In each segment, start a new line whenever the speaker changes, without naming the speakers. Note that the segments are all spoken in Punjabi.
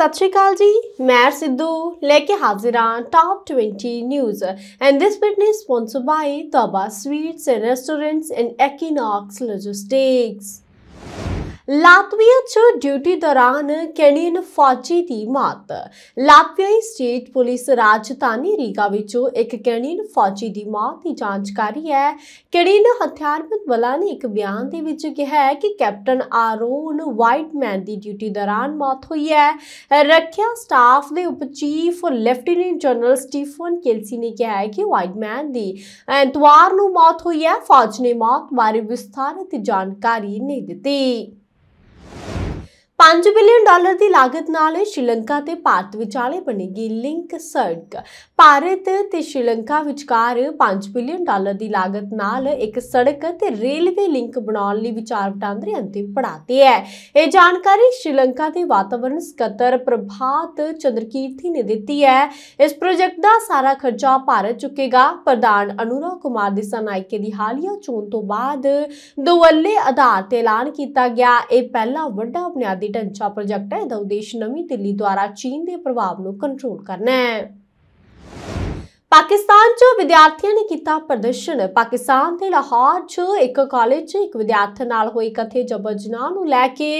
ਸਤਿ ਸ਼੍ਰੀ ਅਕਾਲ ਜੀ ਮੈਂ ਸਿੱਧੂ ਲੈ ਕੇ ਹਾਜ਼ਰ ਹਾਂ top 20 news and this bit is sponsored by ਤਬਾ ਸਵੀਟਸ ਐਂਡ ਰੈਸਟੋਰੈਂਟਸ ਐਂਡ ਐਕੀਨੌਕਸ ਲੌਜਿਸਟਿਕਸ ਲਾਤਵੀਆ 'ਚ ਡਿਊਟੀ ਦੌਰਾਨ ਕੈਨੀਅਨ ਫੌਜੀ ਦੀ ਮੌਤ ਲਾਤਵੀਆਈ ਸਟੇਟ ਪੁਲਿਸ ਰਾਜਧਾਨੀ ਰੀਗਾ ਵਿੱਚੋਂ ਇੱਕ ਕੈਨੀਅਨ ਫੌਜੀ ਦੀ ਮੌਤ ਦੀ ਜਾਂਚ ਕਰ ਰਹੀ ਹੈ ਕੈਨੀਅਨ ਹਥਿਆਰਬੰਦ ਬਲਾਂ ਨੇ ਇੱਕ ਬਿਆਨ ਦੇ ਵਿੱਚ ਕਿਹਾ ਹੈ ਕਿ ਕੈਪਟਨ ਆਰੋਨ ਵਾਈਟਮੈਨ ਦੀ ਡਿਊਟੀ ਦੌਰਾਨ ਮੌਤ ਹੋਈ ਹੈ ਰੱਖਿਆ ਸਟਾਫ ਦੇ ਉਪ chief lieutenant general Stephen Kelsey ਨੇ ਕਿਹਾ ਹੈ ਕਿ ਵਾਈਟਮੈਨ ਦੀ ਐਤਵਾਰ ਨੂੰ ਮੌਤ ਹੋਈ ਹੈ ਫੌਜ ਨੇ ਮੌਤ ਬਾਰੇ ਵਿਸਥਾਰਿਤ ਜਾਣਕਾਰੀ ਨਹੀਂ ਦਿੱਤੀ 5 ਬਿਲੀਅਨ ਡਾਲਰ ਦੀ ਲਾਗਤ ਨਾਲ ਸ਼੍ਰੀਲੰਕਾ ਤੇ ਭਾਰਤ ਵਿਚਾਲੇ ਬਣੇਗੀ ਲਿੰਕ ਸੜਕ ਭਾਰਤ ਤੇ ਸ਼੍ਰੀਲੰਕਾ ਵਿਚਕਾਰ 5 ਬਿਲੀਅਨ ਡਾਲਰ ਦੀ ਲਾਗਤ ਨਾਲ ਇੱਕ ਸੜਕ ਤੇ ਰੇਲਵੇ ਲਿੰਕ ਬਣਾਉਣ ਲਈ ਵਿਚਾਰ ਵਟਾਂਦਰੇ ਅੰਤਿਮ ਪੜਾਤੇ ਹੈ ਇਹ ਜਾਣਕਾਰੀ ਸ਼੍ਰੀਲੰਕਾ ਦੇ ਵਾਤਾਵਰਣ ਸਕੱਤਰ ਪ੍ਰਭਾਤ ਚੰਦਰਕੀਰਤੀ ਨੇ ਦਿੱਤੀ ਹੈ ਇਸ ਪ੍ਰੋਜੈਕਟ ਦਾ ਸਾਰਾ ਖਰਚਾ ਭਾਰਤ ਚੁੱਕੇਗਾ ਪ੍ਰਧਾਨ ਅਨੁਰਾ ਕੁਮਾਰ ਦਿਸਾਨਾਇਕੇ ਦੀ ਹਾਲੀਆ ਚੋਣ ਤੋਂ ਬਾਅਦ ਦੋਵੱਲੇ ਆਧਾਰ ਤੇ ਐਲਾਨ ਕੀਤਾ ਗਿਆ ਇਹ ਪਹਿਲਾ ਵੱਡਾ ਬੁਨਿਆਦੀ ਢਾਂਚਾ ਪ੍ਰੋਜੈਕਟ ਹੈ ਇਹਦਾ ਉਦੇਸ਼ ਨਵੀਂ ਦਿੱਲੀ ਦੁਆਰਾ ਚੀਨ ਦੇ ਪ੍ਰਭਾਵ ਨੂੰ ਕੰਟਰੋਲ ਕਰਨਾ ਹੈ ਪਾਕਿਸਤਾਨ 'ਚ ਵਿਦਿਆਰਥੀਆਂ ਨੇ ਕੀਤਾ ਪ੍ਰਦਰਸ਼ਨ ਪਾਕਿਸਤਾਨ ਦੇ ਲਾਹੌਰ 'ਚ ਇੱਕ ਕਾਲਜ 'ਚ ਇੱਕ ਵਿਦਿਆਰਥੀ ਨਾਲ ਹੋਈ ਕਥੇ ਜਬਰ ਜਨਾਹ ਨੂੰ ਲੈ ਕੇ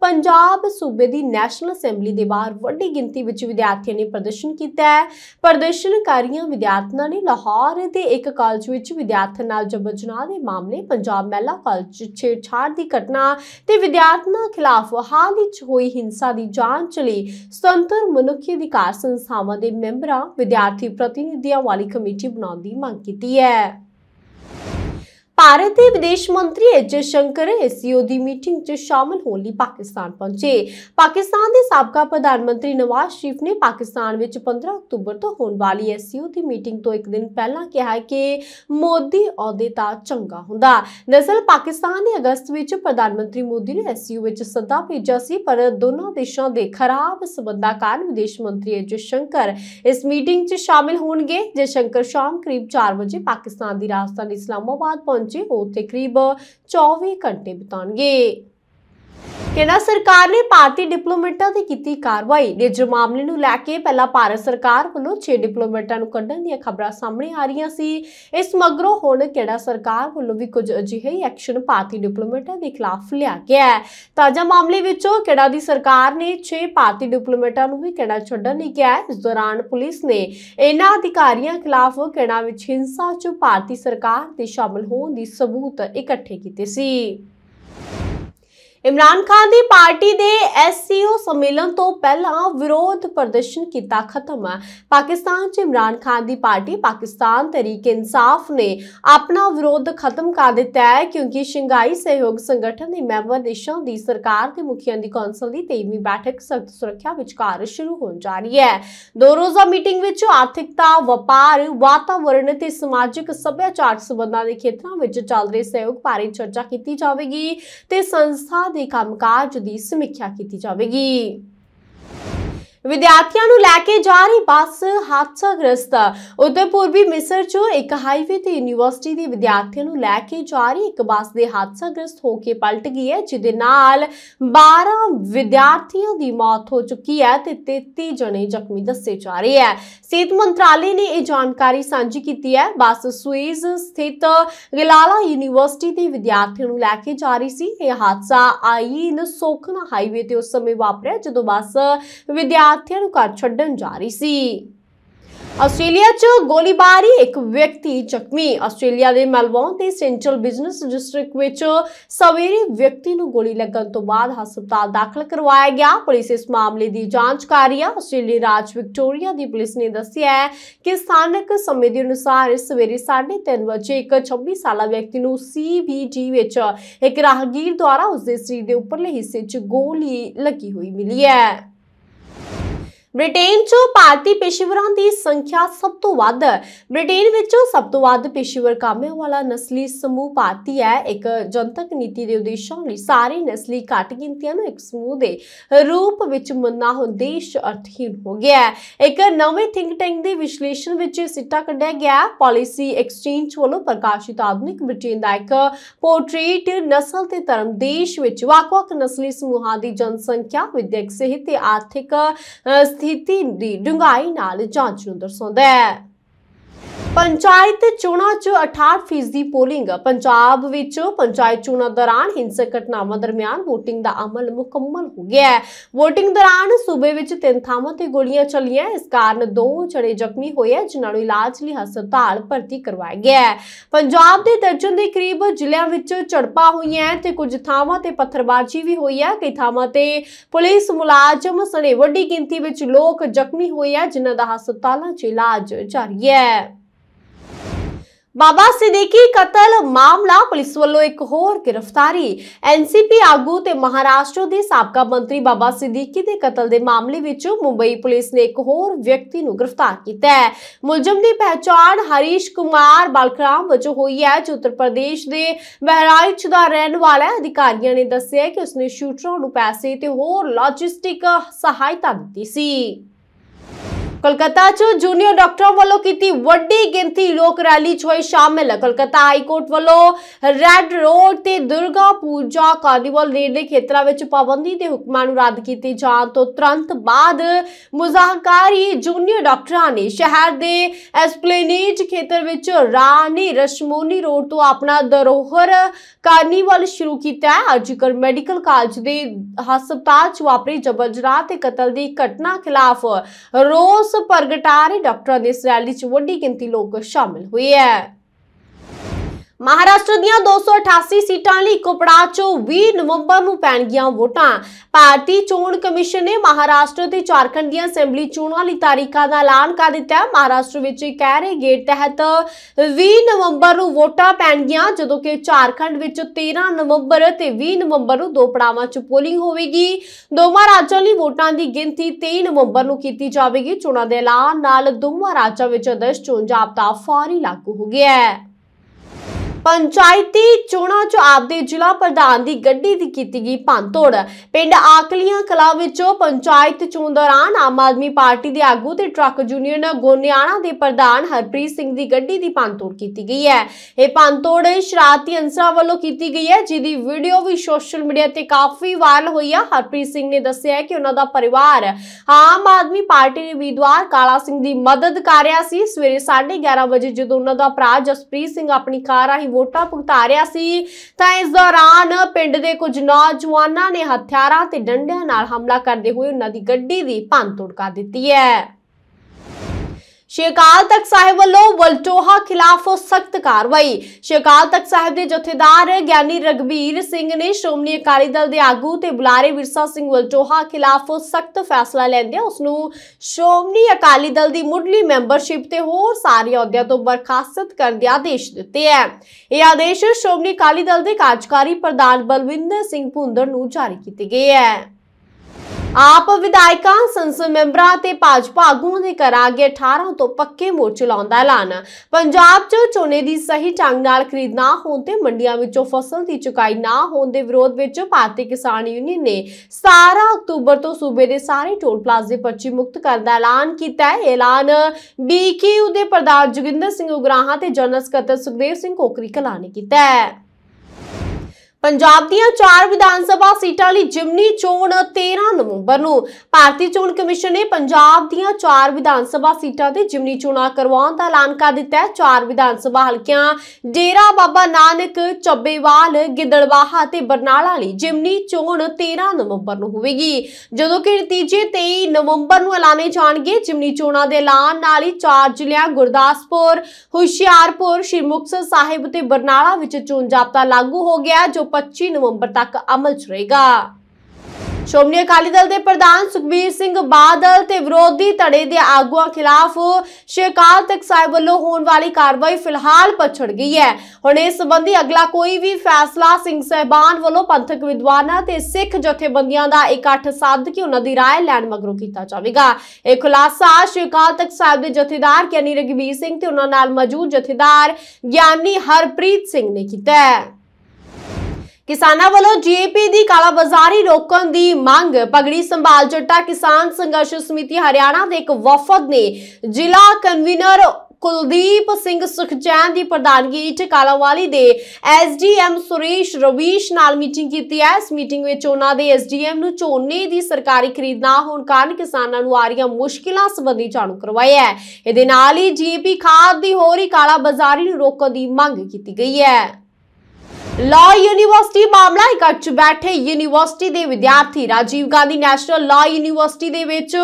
ਪੰਜਾਬ ਸੂਬੇ ਦੀ ਨੈਸ਼ਨਲ ਅਸੈਂਬਲੀ ਦੇ ਬਾਹਰ ਵੱਡੀ ਗਿਣਤੀ ਵਿੱਚ ਵਿਦਿਆਰਥੀਆਂ ਨੇ ਪ੍ਰਦਰਸ਼ਨ ਕੀਤਾ ਹੈ ਪ੍ਰਦਰਸ਼ਨਕਾਰੀਆਂ ਵਿਦਿਆਰਥੀਆਂ ਨੇ ਲਾਹੌਰ ਦੇ ਇੱਕ ਕਾਲਜ ਵਿੱਚ ਵਿਦਿਆਰਥੀ ਨਾਲ ਜਬਰ ਜਨਾਹ ਦੇ ਮਾਮਲੇ ਪੰਜਾਬ ਮਹਿਲਾ ਕਾਲਜ 'ਚ ਛੇੜਛਾੜ ਦੀ ਘਟਨਾ ਤੇ ਵਿਦਿਆਰਥੀਆਂ ਖਿਲਾਫ ਹਾਲ ਵਿੱਚ ਹੋਈ ਹਿੰਸਾ ਦੀ ਜਾਂਚ ਲਈ ਸੁਤੰਤਰ ਮਨੁੱਖੀ ਅਧਿਕਾਰ ਸੰਸਥਾਵਾਂ ਦੇ ਮੈਂਬਰਾਂ ਵਿਦਿਆਰਥੀ ਪ੍ਰਤੀਨਿਧੀ ਵਾਲੀ ਕਮੇਟੀ ਬਣਾਉਣ ਦੀ ਮੰਗ ਕੀਤੀ ਹੈ ਭਾਰਤ ਦੇ ਵਿਦੇਸ਼ ਮੰਤਰੀ ਐਚ ਸ਼ੰਕਰ ਐਸਸੀਓ ਦੀ ਮੀਟਿੰਗ 'ਚ ਸ਼ਾਮਲ ਹੋਣ ਲਈ ਪਾਕਿਸਤਾਨ ਪਹੁੰਚੇ ਪਾਕਿਸਤਾਨ ਦੇ ਸਾਬਕਾ ਪ੍ਰਧਾਨ ਮੰਤਰੀ ਨਵਾਜ਼ ਸ਼ਰੀਫ ਨੇ ਪਾਕਿਸਤਾਨ ਵਿੱਚ 15 ਅਕਤੂਬਰ ਤੋਂ ਹੋਣ ਵਾਲੀ ਐਸਸੀਓ ਦੀ ਮੀਟਿੰਗ ਤੋਂ ਇੱਕ ਦਿਨ ਪਹਿਲਾਂ ਕਿਹਾ ਹੈ ਕਿ ਮੋਦੀ ਅਹੁਦੇ ਤਾਂ ਚੰਗਾ ਹੁੰਦਾ ਨਸਲ ਪਾਕਿਸਤਾਨ ਨੇ ਅਗਸਤ ਵਿੱਚ ਪ੍ਰਧਾਨ ਮੰਤਰੀ ਮੋਦੀ ਨੇ ਐਸਸੀਓ ਵਿੱਚ ਸੱਦਾ ਭੇਜਿਆ ਸੀ ਪਰ ਦੋਨਾਂ ਦੇਸ਼ਾਂ ਦੇ ਖਰਾਬ ਸਬੰਧਾਂ ਕਾਰਨ ਵਿਦੇਸ਼ ਮੰਤਰੀ ਐਚ ਸ਼ੰਕਰ ਇਸ ਮੀਟਿੰਗ 'ਚ ਸ਼ਾਮਲ ਹੋਣਗੇ ਜੇ ਸ਼ੰਕਰ ਸ਼ਾਮ ਕਰੀਬ 4 ਵਜੇ ਪਾਕਿਸਤਾਨ ਦੀ ਰਾਜਧਾਨੀ ਇਸਲਾਮਾਬਾਦ ਪਹੁੰਚ ਪਹੁੰਚੇ ਉਹ ਤਕਰੀਬ 24 ਘੰਟੇ ਬਿਤਾਣਗੇ ਕੈਨੇਡਾ ਸਰਕਾਰ ਨੇ ਭਾਰਤੀ ਡਿਪਲੋਮੈਟਾਂ ਤੇ ਕੀਤੀ ਕਾਰਵਾਈ ਨਿੱਜ ਮਾਮਲੇ ਨੂੰ ਲੈ ਕੇ ਪਹਿਲਾਂ ਭਾਰਤ ਸਰਕਾਰ ਵੱਲੋਂ 6 ਡਿਪਲੋਮੈਟਾਂ ਨੂੰ ਕੱਢਣ ਦੀਆਂ ਖਬਰਾਂ ਸਾਹਮਣੇ ਆ ਰਹੀਆਂ ਸੀ ਇਸ ਮਗਰੋਂ ਹੁਣ ਕੈਨੇਡਾ ਸਰਕਾਰ ਵੱਲੋਂ ਵੀ ਕੁਝ ਅਜਿਹੇ ਐਕਸ਼ਨ ਭਾਰਤੀ ਡਿਪਲੋਮੈਟਾਂ ਦੇ ਖਿਲਾਫ ਲਿਆ ਗਿਆ ਤਾਜ਼ਾ ਮਾਮਲੇ ਵਿੱਚੋਂ ਕੈਨੇਡਾ ਦੀ ਸਰਕਾਰ ਨੇ 6 ਭਾਰਤੀ ਡਿਪਲੋਮੈਟਾਂ ਨੂੰ ਵੀ ਕੈਨੇਡਾ ਛੱਡਣ ਲਈ ਕਿਹਾ ਇਸ ਦੌਰਾਨ ਪੁਲਿਸ ਨੇ ਇਹਨਾਂ ਅਧਿਕਾਰੀਆਂ ਖਿਲਾਫ ਕੈਨੇਡਾ ਵਿੱਚ ਹਿੰਸਾ 'ਚ ਭਾਰਤੀ ਸਰਕਾਰ ਦੇ ਸ਼ਾਮਲ ਹੋਣ ਦੀ ਸਬੂਤ ਇਕੱਠੇ ਕੀਤੇ ਸੀ ਇਮਰਾਨ ਖਾਨ ਦੀ ਪਾਰਟੀ ਦੇ ਐਸਸੀਓ ਸੰਮੇਲਨ ਤੋਂ ਪਹਿਲਾਂ ਵਿਰੋਧ ਪ੍ਰਦਰਸ਼ਨ ਕੀਤਾ ਖਤਮ ਹੈ ਪਾਕਿਸਤਾਨ 'ਚ ਇਮਰਾਨ ਖਾਨ ਦੀ ਪਾਰਟੀ ਪਾਕਿਸਤਾਨ ਤਰੀਕੇ ਇਨਸਾਫ ਨੇ ਆਪਣਾ ਵਿਰੋਧ ਖਤਮ ਕਰ ਦਿੱਤਾ ਹੈ ਕਿਉਂਕਿ ਸ਼ੰਘਾਈ ਸਹਿਯੋਗ ਸੰਗਠਨ ਦੇ ਮੈਂਬਰ ਦੇਸ਼ਾਂ ਦੀ ਸਰਕਾਰ ਦੇ ਮੁਖੀਆਂ ਦੀ ਕੌਂਸਲ ਦੀ 23ਵੀਂ ਬੈਠਕ ਸਖਤ ਸੁਰੱਖਿਆ ਵਿਚਕਾਰ ਸ਼ੁਰੂ ਹੋਣ ਜਾ ਰਹੀ ਹੈ ਦੋ ਰੋਜ਼ਾ ਮੀਟਿੰਗ ਵਿੱਚ ਆਰਥਿਕਤਾ ਵਪਾਰ ਵਾਤਾਵਰਣ ਤੇ ਸਮਾਜਿਕ ਸੱਭਿਆਚਾਰ ਸੰਬੰਧਾਂ ਦੇ ਖੇਤਰਾਂ ਵਿੱਚ ਚੱਲ ਰਹੇ ਸਹਿਯੋਗ ਬਾਰੇ ਚਰਚਾ ਕੀਤੀ ਜਾਵੇਗੀ ਤੇ ਸੰਸਥਾ ਦੇ ਕੰਮਕਾਜ ਦੀ ਸਮੀਖਿਆ ਕੀਤੀ ਜਾਵੇਗੀ ਵਿਦਿਆਰਥੀਆਂ ਨੂੰ ਲੈ ਕੇ ਜਾ ਰਹੀ ਬੱਸ ਹਾਦਸਾ ਗ੍ਰਸਤ ਉੱਤਰ ਪੂਰਬੀ ਮਿਸਰ 'ਚ ਇੱਕ ਹਾਈਵੇ ਤੇ ਯੂਨੀਵਰਸਿਟੀ ਦੇ ਵਿਦਿਆਰਥੀਆਂ ਨੂੰ ਲੈ ਕੇ ਜਾ ਰਹੀ ਇੱਕ ਬੱਸ ਦੇ ਹਾਦਸਾ ਗ੍ਰਸਤ ਹੋ ਕੇ ਪਲਟ ਗਈ ਹੈ ਜਿਸ ਦੇ ਨਾਲ 12 ਵਿਦਿਆਰਥੀਆਂ ਦੀ ਮੌਤ ਹੋ ਚੁੱਕੀ ਹੈ ਤੇ 33 ਜਣੇ ਜ਼ਖਮੀ ਦੱਸੇ ਜਾ ਰਹੇ ਹੈ ਸਿਹਤ ਮੰਤਰਾਲੇ ਨੇ ਇਹ ਜਾਣਕਾਰੀ ਸਾਂਝੀ ਕੀਤੀ ਹੈ ਬੱਸ ਸੁਇਜ ਸਥਿਤ ਗਿਲਾਲਾ ਯੂਨੀਵਰਸਿਟੀ ਦੇ ਵਿਦਿਆਰਥੀਆਂ ਨੂੰ ਲੈ ਕੇ ਜਾ ਰਹੀ ਸੀ ਇਹ ਹਾਦਸਾ ਆਈਨ ਸੋਖਣਾ ਹਾਈਵੇ ਤੇ ਉਸ ਸਮੇਂ ਵਾਪਰਿਆ ਜਦੋਂ ਬੱਸ ਵਿਦਿਆਰਥੀ ਸਾਥੀਆਂ ਨੂੰ ਘਰ ਛੱਡਣ ਜਾ ਰਹੀ ਸੀ ਆਸਟ੍ਰੇਲੀਆ 'ਚ ਗੋਲੀਬਾਰੀ ਇੱਕ ਵਿਅਕਤੀ ਚਕਮੀ ਆਸਟ੍ਰੇਲੀਆ ਦੇ ਮੈਲਬੌਰਨ ਦੇ ਸੈਂਟਰਲ ਬਿਜ਼ਨਸ ਡਿਸਟ੍ਰਿਕਟ ਵਿੱਚ ਸਵੇਰੇ ਵਿਅਕਤੀ ਨੂੰ ਗੋਲੀ ਲੱਗਣ ਤੋਂ ਬਾਅਦ ਹਸਪਤਾਲ ਦਾਖਲ ਕਰਵਾਇਆ ਗਿਆ ਪੁਲਿਸ ਇਸ ਮਾਮਲੇ ਦੀ ਜਾਂਚ ਕਰ ਰਹੀ ਹੈ ਆਸਟ੍ਰੇਲੀਆ ਰਾਜ ਵਿਕਟੋਰੀਆ ਦੀ ਪੁਲਿਸ ਨੇ ਦੱਸਿਆ ਹੈ ਕਿ ਸਥਾਨਕ ਸਮੇਂ ਦੇ ਅਨੁਸਾਰ ਸਵੇਰੇ 3:30 ਵਜੇ ਇੱਕ 26 ਸਾਲਾ ਵਿਅਕਤੀ ਨੂੰ ਸੀਬੀਜੀ ਵਿੱਚ ਇੱਕ ਰਾਹਗੀਰ ਦੁਆਰਾ ਉਸਦੇ ਸਰੀਰ ਦੇ ਉੱਪਰਲੇ ਹਿੱਸੇ 'ਚ ਗੋਲੀ ਲੱਗੀ ਹੋਈ ਮਿਲੀ ਹੈ ਬ੍ਰਿਟੇਨ 'ਚ ਭਾਰਤੀ ਪੇਸ਼ੇਵਰਾਂ ਦੀ ਸੰਖਿਆ ਸਭ ਤੋਂ ਵੱਧ ਹੈ ਬ੍ਰਿਟੇਨ ਵਿੱਚ ਸਭ ਤੋਂ ਵੱਧ ਪੇਸ਼ੇਵਰ ਕਾਮਿਆਂ ਵਾਲਾ ਨਸਲੀ ਸਮੂਹ ਭਾਰਤੀ ਹੈ ਇੱਕ ਜਨਤਕ ਨੀਤੀ ਦੇ ਉਦੇਸ਼ਾਂ ਲਈ ਸਾਰੇ ਨਸਲੀ ਘੱਟ ਗਿਣਤੀਆਂ ਨੂੰ ਇੱਕ ਸਮੂਹ ਦੇ ਰੂਪ ਵਿੱਚ ਮੰਨਣਾ ਉਦੇਸ਼ ਅਰਥਹੀਨ ਹੋ ਗਿਆ ਹੈ ਇੱਕ ਨਵੇਂ ਥਿੰਕ ਟੈਂਕ ਦੇ ਵਿਸ਼ਲੇਸ਼ਣ ਵਿੱਚ ਸਿੱਟਾ ਕੱਢਿਆ ਗਿਆ ਪਾਲਿਸੀ ਐਕਸਚੇਂਜ ਵੱਲੋਂ ਪ੍ਰਕਾਸ਼ਿਤ ਆਧੁਨਿਕ ਬ੍ਰਿਟੇਨ ਦਾ ਇੱਕ ਪੋਰਟਰੇਟ ਨਸਲ ਤੇ ਧਰਮ ਦੇਸ਼ ਵਿੱਚ ਵੱਖ-ਵੱਖ ਨਸਲੀ ਸਮੂਹਾਂ ਦੀ ਜਨਸੰਖਿਆ ਵਿਦਿਅਕ ਸਿਹਤ ਤੇ ਆਰਥਿਕ ਸਥਿਤੀ ਦੀ ਡੂੰਘਾਈ ਨਾਲ ਜਾਂਚ ਨੂੰ ਦਰਸਾਉਂਦਾ ਹੈ ਪੰਚਾਇਤ ਚੋਣਾਂ 'ਚ 68% ਪੋਲਿੰਗ ਪੰਜਾਬ ਵਿੱਚ ਪੰਚਾਇਤ ਚੋਣਾਂ ਦੌਰਾਨ ਹਿੰਸਕ ਘਟਨਾਵਾਂ ਦਰਮਿਆਨ VOTING ਦਾ ਅਮਲ ਮੁਕੰਮਲ ਹੋ ਗਿਆ ਹੈ VOTING ਦੌਰਾਨ ਸੂਬੇ ਵਿੱਚ ਤਿੰਨ ਥਾਵਾਂ ਤੇ ਗੋਲੀਆਂ ਚੱਲੀਆਂ ਇਸ ਕਾਰਨ ਦੋ ਚੜੇ ਜ਼ਖਮੀ ਹੋਏ ਜਿਨ੍ਹਾਂ ਨੂੰ ਇਲਾਜ ਲਈ ਹਸਪਤਾਲ ਭਰਤੀ ਕਰਵਾਇਆ ਗਿਆ ਹੈ ਪੰਜਾਬ ਦੇ ਦਰਜਨ ਦੇ ਕਰੀਬ ਜ਼ਿਲ੍ਹਿਆਂ ਵਿੱਚ ਝੜਪਾਂ ਹੋਈਆਂ ਤੇ ਕੁਝ ਥਾਵਾਂ ਤੇ ਪੱਥਰਬਾਜ਼ੀ ਵੀ ਹੋਈ ਹੈ ਕਈ ਥਾਵਾਂ ਤੇ ਪੁਲਿਸ ਮੁਲਾਜ਼ਮ ਸਣੇ ਵੱਡੀ ਗਿਣਤੀ ਵਿੱਚ ਲੋਕ ਜ਼ਖਮੀ ਹੋਏ ਆ ਜਿਨ੍ਹਾਂ ਦਾ ਹਸਪਤਾਲਾਂ 'ਚ ਇਲਾਜ ਚੱਲ ਰਿਹਾ ਹੈ ਬਾਬਾ ਸਿੱਦੀਕੀ ਕਤਲ ਮਾਮਲਾ ਪੁਲਿਸ ਵੱਲੋਂ ਇੱਕ ਹੋਰ ਗ੍ਰਿਫਤਾਰੀ ਐਨਸੀਪੀ ਆਗੂ ਤੇ ਮਹਾਰਾਸ਼ਟਰ ਦੇ ਸਾਬਕਾ ਮੰਤਰੀ ਬਾਬਾ ਸਿੱਦੀਕੀ ਦੇ ਕਤਲ ਦੇ ਮਾਮਲੇ ਵਿੱਚ ਮੁੰਬਈ ਪੁਲਿਸ ਨੇ ਇੱਕ ਹੋਰ ਵਿਅਕਤੀ ਨੂੰ ਗ੍ਰਿਫਤਾਰ ਕੀਤਾ ਹੈ ਮੁਲਜ਼ਮ ਦੀ ਪਛਾਣ ਹਰੀਸ਼ ਕੁਮਾਰ ਬਲਕਰਾਮ ਵਜੋਂ ਹੋਈ ਹੈ ਜੋ ਉੱਤਰ ਪ੍ਰਦੇਸ਼ ਦੇ ਬਹਿਰਾਈਚ ਦਾ ਰਹਿਣ ਵਾਲਾ ਹੈ ਅਧਿਕਾਰੀਆਂ ਨੇ ਦੱਸਿਆ ਕਿ ਉਸਨੇ ਸ਼ੂਟਰਾਂ ਨੂੰ ਪੈਸੇ ਤੇ ਹੋਰ ਲੌਜਿਸਟਿਕ ਸਹਾਇਤਾ ਦਿੱਤੀ ਸੀ ਕਲਕੱਤਾ 'ਚ ਜੂਨੀਅਰ ਡਾਕਟਰ ਵੱਲੋਂ ਕੀਤੀ ਵੱਡੀ ਗਿਣਤੀ ਲੋਕ ਰੈਲੀ 'ਚ ਹੋਈ ਸ਼ਾਮਿਲ ਕਲਕੱਤਾ ਹਾਈ ਕੋਰਟ ਵੱਲੋਂ ਰੈਡ ਰੋਡ ਤੇ ਦੁਰਗਾ ਪੂਜਾ ਕਾਰਨੀਵਲ ਨੇੜਲੇ ਖੇਤਰਾਂ ਵਿੱਚ ਪਾਬੰਦੀ ਦੇ ਹੁਕਮਾਂ ਨੂੰ ਰੱਦ ਕੀਤੇ ਜਾਣ ਤੋਂ ਤੁਰੰਤ ਬਾਅਦ ਮੁਜ਼ਾਹਕਾਰੀ ਜੂਨੀਅਰ ਡਾਕਟਰਾਂ ਨੇ ਸ਼ਹਿਰ ਦੇ ਐਸਪਲੇਨੇਜ ਖੇਤਰ ਵਿੱਚ ਰਾਣੀ ਰਸ਼ਮੋਨੀ ਰੋਡ ਤੋਂ ਆਪਣਾ ਦਰੋਹਰ ਕਾਰਨੀਵਲ ਸ਼ੁਰੂ ਕੀਤਾ ਹੈ ਮੈਡੀਕਲ ਕਾਲਜ ਦੇ ਹਸਪਤਾਲ 'ਚ ਵਾਪਰੀ ਜਬਰ ਜਨਾਹ ਤੇ ਕਤਲ ਦੀ ਘਟਨਾ ਖਿਲਾਫ ਰੋਸ ਰੋਸ ਪ੍ਰਗਟਾ ਰਹੇ ਡਾਕਟਰਾਂ ਦੀ ਇਸ ਰੈਲੀ 'ਚ ਵੱਡੀ ਗਿਣਤੀ ਲੋਕ ਸ਼ਾਮਿਲ ਹੋਏ ਹੈ ਮਹਾਰਾਸ਼ਟਰ ਦੀਆਂ 288 ਸੀਟਾਂ ਲਈ ਕੁਪੜਾਚੋ 20 ਨਵੰਬਰ ਨੂੰ ਪੈਣਗੀਆਂ ਵੋਟਾਂ ਭਾਰਤੀ ਚੋਣ ਕਮਿਸ਼ਨ ਨੇ ਮਹਾਰਾਸ਼ਟਰ ਤੇ ਝਾਰਖੰਡ ਦੀਆਂ ਅਸੈਂਬਲੀ ਚੋਣਾਂ ਲਈ ਤਾਰੀਖਾਂ ਦਾ ਐਲਾਨ ਕਰ ਦਿੱਤਾ ਹੈ ਮਹਾਰਾਸ਼ਟਰ ਵਿੱਚ ਕਹਿਰੇ ਗੇਟ ਤਹਿਤ 20 ਨਵੰਬਰ ਨੂੰ ਵੋਟਾਂ ਪੈਣਗੀਆਂ ਜਦੋਂ ਕਿ ਝਾਰਖੰਡ ਵਿੱਚ 13 ਨਵੰਬਰ ਤੇ 20 ਨਵੰਬਰ ਨੂੰ ਦੋ ਪੜਾਵਾਂ 'ਚ ਪੋਲਿੰਗ ਹੋਵੇਗੀ ਦੋਵਾਂ ਰਾਜਾਂ ਲਈ ਵੋਟਾਂ ਦੀ ਗਿਣਤੀ 23 ਨਵੰਬਰ ਨੂੰ ਕੀਤੀ ਜਾਵੇਗੀ ਚੋਣਾਂ ਦੇ ਐਲਾਨ ਨਾਲ ਦੋਵਾਂ ਰਾਜਾਂ ਵਿੱਚ ਆਦਰਸ਼ ਚੋਣ ਜਾਬਤਾ ਫੌਰੀ ਲਾਗੂ ਹੋ ਗਿਆ ਹੈ ਪੰਚਾਇਤੀ ਚੋਣਾਂ 'ਚ ਆਪਦੇ ਜ਼ਿਲ੍ਹਾ ਪ੍ਰਧਾਨ ਦੀ ਗੱਡੀ ਦੀ ਕੀਤੀ ਗਈ ਭੰਤੋੜ ਪਿੰਡ ਆਕਲੀਆਂ ਕਲਾ ਵਿੱਚੋਂ ਪੰਚਾਇਤ ਚੋਣ ਦੌਰਾਨ ਆਮ ਆਦਮੀ ਪਾਰਟੀ ਦੇ ਆਗੂ ਤੇ ਟਰੱਕ ਯੂਨੀਅਨ ਗੋਨਿਆਣਾ ਦੇ ਪ੍ਰਧਾਨ ਹਰਪ੍ਰੀਤ ਸਿੰਘ ਦੀ ਗੱਡੀ ਦੀ ਭੰਤੋੜ ਕੀਤੀ ਗਈ ਹੈ ਇਹ ਭੰਤੋੜ ਸ਼ਰਾਤੀ ਅੰਸਰਾ ਵੱਲੋਂ ਕੀਤੀ ਗਈ ਹੈ ਜਿਹਦੀ ਵੀਡੀਓ ਵੀ ਸੋਸ਼ਲ ਮੀਡੀਆ ਤੇ ਕਾਫੀ ਵਾਇਰਲ ਹੋਈ ਹੈ ਹਰਪ੍ਰੀਤ ਸਿੰਘ ਨੇ ਦੱਸਿਆ ਕਿ ਉਹਨਾਂ ਦਾ ਪਰਿਵਾਰ ਆਮ ਆਦਮੀ ਪਾਰਟੀ ਦੇ ਵਿਦਵਾਰ ਕਾਲਾ ਸਿੰਘ ਦੀ ਮਦਦ ਕਰ ਰਿਹਾ ਸੀ ਸਵੇਰੇ 11:30 ਵਜੇ ਜਦੋਂ ਉਹਨਾਂ ਦਾ ਭਰਾ ਜਸਪ੍ਰੀਤ ਸਿੰਘ ਆਪਣੀ ਕਾਰ ਆਹੀ ਵੋਟਾਂ ਭੁਗਤਾ ਰਿਹਾ ਸੀ ਤਾਂ ਇਸ ਦੌਰਾਨ ਪਿੰਡ ਦੇ ਕੁਝ ਨੌਜਵਾਨਾਂ ਨੇ ਹਥਿਆਰਾਂ ਤੇ ਡੰਡਿਆਂ ਨਾਲ ਹਮਲਾ ਕਰਦੇ ਹੋਏ ਉਹਨਾਂ ਦੀ ਗੱਡੀ ਦੀ ਭੰਨਤੋੜ ਕਰ ਦਿੱਤੀ ਹੈ ਸ਼੍ਰੀ ਅਕਾਲ ਤਖਤ ਸਾਹਿਬ ਵੱਲੋਂ ਵਲਟੋਹਾ ਖਿਲਾਫ ਸਖਤ ਕਾਰਵਾਈ ਸ਼੍ਰੀ ਅਕਾਲ ਤਖਤ ਸਾਹਿਬ ਦੇ ਜਥੇਦਾਰ ਗਿਆਨੀ ਰਗਵੀਰ ਸਿੰਘ ਨੇ ਸ਼੍ਰੋਮਣੀ ਅਕਾਲੀ ਦਲ ਦੇ ਆਗੂ ਤੇ ਬੁਲਾਰੇ ਵਿਰਸਾ ਸਿੰਘ ਵਲਟੋਹਾ ਖਿਲਾਫ ਸਖਤ ਫੈਸਲਾ ਲੈਂਦਿਆਂ ਉਸ ਨੂੰ ਸ਼੍ਰੋਮਣੀ ਅਕਾਲੀ ਦਲ ਦੀ ਮੁੱਢਲੀ ਮੈਂਬਰਸ਼ਿਪ ਤੇ ਹੋਰ ਸਾਰੇ ਅਹੁਦਿਆਂ ਤੋਂ ਬਰਖਾਸਤ ਕਰਨ ਦੇ ਆਦੇਸ਼ ਦਿੱਤੇ ਹੈ ਇਹ ਆਦੇਸ਼ ਸ਼੍ਰੋਮਣੀ ਅਕਾਲੀ ਦਲ ਦੇ ਕਾਰਜਕਾਰੀ ਪ੍ਰਧਾਨ ਬਲਵਿੰਦਰ ਸਿੰਘ ਭੁੰਦਰ ਨੂੰ ਜਾਰੀ ਕੀਤੇ ਗਏ ਹੈ ਆਪ ਵਿਧਾਇਕਾਂ ਸੰਸਦ ਮੈਂਬਰਾਂ ਤੇ ਭਾਜਪਾ ਆਗੂਆਂ ਨੇ ਕਰਾਗੇ 18 ਤੋਂ ਪੱਕੇ ਮੋਰਚੇ ਲਾਉਣ ਦਾ ਐਲਾਨ ਪੰਜਾਬ 'ਚ ਚੋਨੇ ਦੀ ਸਹੀ ਢੰਗ ਨਾਲ ਖਰੀਦ ਨਾ ਹੋਣ ਤੇ ਮੰਡੀਆਂ ਵਿੱਚੋਂ ਫਸਲ ਦੀ ਚੁਕਾਈ ਨਾ ਹੋਣ ਦੇ ਵਿਰੋਧ ਵਿੱਚ ਭਾਰਤੀ ਕਿਸਾਨ ਯੂਨੀਅਨ ਨੇ 17 ਅਕਤੂਬਰ ਤੋਂ ਸੂਬੇ ਦੇ ਸਾਰੇ ਟੋਲ ਪਲਾਜ਼ੇ ਪਰਚੀ ਮੁਕਤ ਕਰਨ ਦਾ ਐਲਾਨ ਕੀਤਾ ਹੈ ਐਲਾਨ ਬੀਕੇਯੂ ਦੇ ਪ੍ਰਧਾਨ ਜੁਗਿੰਦਰ ਸਿੰਘ ਉਗਰਾਹਾਂ ਤੇ ਜਨਰਲ ਸਕੱਤਰ ਸੁਖਦੇਵ ਸਿੰਘ ਕੋਕਰੀ ਕਲਾ ਨੇ ਕੀਤਾ ਹੈ ਪੰਜਾਬ ਦੀਆਂ ਚਾਰ ਵਿਧਾਨ ਸਭਾ ਸੀਟਾਂ ਲਈ ਜਿਮਨੀ ਚੋਣ 13 ਨਵੰਬਰ ਨੂੰ ਭਾਰਤੀ ਚੋਣ ਕਮਿਸ਼ਨ ਨੇ ਪੰਜਾਬ ਦੀਆਂ ਚਾਰ ਵਿਧਾਨ ਸਭਾ ਸੀਟਾਂ ਤੇ ਜਿਮਨੀ ਚੋਣਾਂ ਕਰਵਾਉਣ ਦਾ ਐਲਾਨ ਕਰ ਦਿੱਤਾ ਹੈ ਚਾਰ ਵਿਧਾਨ ਸਭਾ ਹਲਕਿਆਂ ਡੇਰਾ ਬਾਬਾ ਨਾਨਕ ਚੱਬੇਵਾਲ ਗਿੱਦੜਵਾਹਾ ਤੇ ਬਰਨਾਲਾ ਲਈ ਜਿਮਨੀ ਚੋਣ 13 ਨਵੰਬਰ ਨੂੰ ਹੋਵੇਗੀ ਜਦੋਂ ਕਿ ਨਤੀਜੇ 23 ਨਵੰਬਰ ਨੂੰ ਐਲਾਨੇ ਜਾਣਗੇ ਜਿਮਨੀ ਚੋਣਾਂ ਦੇ ਐਲਾਨ ਨਾਲ ਹੀ ਚਾਰ ਜ਼ਿਲ੍ਹਿਆਂ ਗੁਰਦਾਸਪੁਰ ਹੁਸ਼ਿਆਰਪੁਰ ਸ਼੍ਰੀ ਮੁਕਤਸਰ ਸਾਹਿਬ ਤੇ ਬਰਨਾਲਾ ਵਿੱਚ ਚੋਣ ਜਾਬਤਾ ਲਾਗੂ ਹੋ ਗਿਆ ਜੋ 25 ਨਵੰਬਰ ਤੱਕ ਅਮਲ 'ਚ ਰਹੇਗਾ ਸ਼ੋਮਨੀ ਅਕਾਲੀ ਦਲ ਦੇ ਪ੍ਰਧਾਨ ਸੁਖਬੀਰ ਸਿੰਘ ਬਾਦਲ ਤੇ ਵਿਰੋਧੀ ਧੜੇ ਦੇ ਆਗੂਆਂ ਖਿਲਾਫ ਸ਼ਿਕਾਇਤ ਤੱਕ ਸਾਹਿਬ ਵੱਲੋਂ ਹੋਣ ਵਾਲੀ ਕਾਰਵਾਈ ਫਿਲਹਾਲ ਪਛੜ ਗਈ ਹੈ ਹੁਣ ਇਸ ਸੰਬੰਧੀ ਅਗਲਾ ਕੋਈ ਵੀ ਫੈਸਲਾ ਸਿੰਘ ਸਹਿਬਾਨ ਵੱਲੋਂ ਪੰਥਕ ਵਿਦਵਾਨਾਂ ਤੇ ਸਿੱਖ ਜਥੇਬੰਦੀਆਂ ਦਾ ਇਕੱਠ ਸੱਦ ਕੇ ਉਹਨਾਂ ਦੀ رائے ਲੈਣ ਮਗਰੋਂ ਕੀਤਾ ਜਾਵੇਗਾ ਇਹ ਖੁਲਾਸਾ ਸ਼ਿਕਾਇਤ ਤੱਕ ਸਾਹਿਬ ਦੇ ਜਥੇਦਾਰ ਗਿਆਨੀ ਰਗਵੀਰ ਸਿੰਘ ਤੇ ਉਹਨਾਂ ਨਾਲ ਮੌਜੂਦ ਜਥੇਦਾਰ ਗਿਆਨੀ ਹਰਪ੍ਰੀਤ ਸਿੰਘ ਨੇ ਕੀਤਾ ਹੈ ਕਿਸਾਨਾਂ ਵੱਲੋਂ ਜੀਏਪੀ ਦੀ ਕਾਲਾਬਾਜ਼ਾਰੀ ਰੋਕਣ ਦੀ ਮੰਗ ਪਗੜੀ ਸੰਭਾਲ ਜੱਟਾ ਕਿਸਾਨ ਸੰਘਰਸ਼ ਸਮਿਤੀ ਹਰਿਆਣਾ ਦੇ ਇੱਕ ਵਫਦ ਨੇ ਜ਼ਿਲ੍ਹਾ ਕਨਵੀਨਰ ਕੁਲਦੀਪ ਸਿੰਘ ਸੁਖਚੈਨ ਦੀ ਪ੍ਰਧਾਨਗੀ ਵਿੱਚ ਕਾਲਾਵਾਲੀ ਦੇ ਐਸਡੀਐਮ ਸੁਰੇਸ਼ ਰਵੀਸ਼ ਨਾਲ ਮੀਟਿੰਗ ਕੀਤੀ ਹੈ ਇਸ ਮੀਟਿੰਗ ਵਿੱਚ ਉਹਨਾਂ ਦੇ ਐਸਡੀਐਮ ਨੂੰ ਝੋਨੇ ਦੀ ਸਰਕਾਰੀ ਖਰੀਦ ਨਾ ਹੋਣ ਕਾਰਨ ਕਿਸਾਨਾਂ ਨੂੰ ਆ ਰਹੀਆਂ ਮੁਸ਼ਕਿਲਾਂ ਸੰਬੰਧੀ ਜਾਣੂ ਕਰਵਾਇਆ ਹੈ ਇਹਦੇ ਨਾਲ ਹੀ ਜੀਪੀ ਖਾਦ ਦੀ ਹੋਰ ਹੀ ਕਾਲਾਬਾਜ਼ਾਰੀ ਨੂੰ ਰੋਕਣ ਦੀ ਮੰਗ ਕੀਤੀ ਗਈ ਹੈ ਲਾ ਯੂਨੀਵਰਸਿਟੀ ਮਾਮਲਾ ਇਕੱਠ ਬੈਠੇ ਯੂਨੀਵਰਸਿਟੀ ਦੇ ਵਿਦਿਆਰਥੀ Rajiv Gandhi national law university ਦੇ ਵਿੱਚ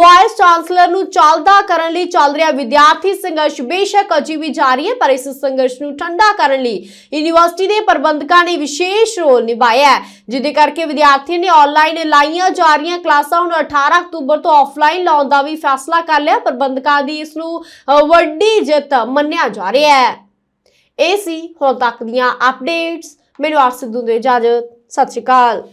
ਵਾਈਸ ਚਾਂਸਲਰ ਨੂੰ ਚਾਲਦਾ ਕਰਨ ਲਈ ਚੱਲ ਰਿਹਾ ਵਿਦਿਆਰਥੀ ਸੰਘਰਸ਼ ਬੇਸ਼ੱਕ ਅਜੇ ਵੀ ਜਾਰੀ ਹੈ ਪਰ ਇਸ ਸੰਘਰਸ਼ ਨੂੰ ਠੰਡਾ ਕਰਨ ਲਈ ਯੂਨੀਵਰਸਿਟੀ ਦੇ ਪ੍ਰਬੰਧਕਾਂ ਨੇ ਵਿਸ਼ੇਸ਼ ਰੋਲ ਨਿਭਾਇਆ ਹੈ ਜਿਦੇ ਕਰਕੇ ਵਿਦਿਆਰਥੀਆਂ ਨੇ ਆਨਲਾਈਨ ਲਾਈਆਂ ਜਾ ਰਹੀਆਂ ਕਲਾਸਾਂ ਹੁਣ 18 ਅਕਤੂਬਰ ਤੋਂ ਆਫਲਾਈਨ ਲਾਉਣ ਦਾ ਵੀ ਫੈਸਲਾ ਕਰ ਲਿਆ ਪ੍ਰਬੰਧਕਾਂ ਦੀ ਇਸ ਨੂੰ ਵੱਡੀ ਜਿੱਤ ਮੰਨਿਆ ਜਾ ਰਿਹਾ ਹੈ ਇਹ ਸੀ ਹੁਣ ਤੱਕ ਦੀਆਂ ਅਪਡੇਟਸ ਮੈਨੂੰ ਆਪ ਸਿੱਧੂ ਦੇ ਸਤਿ ਸ਼੍ਰੀ ਅਕਾਲ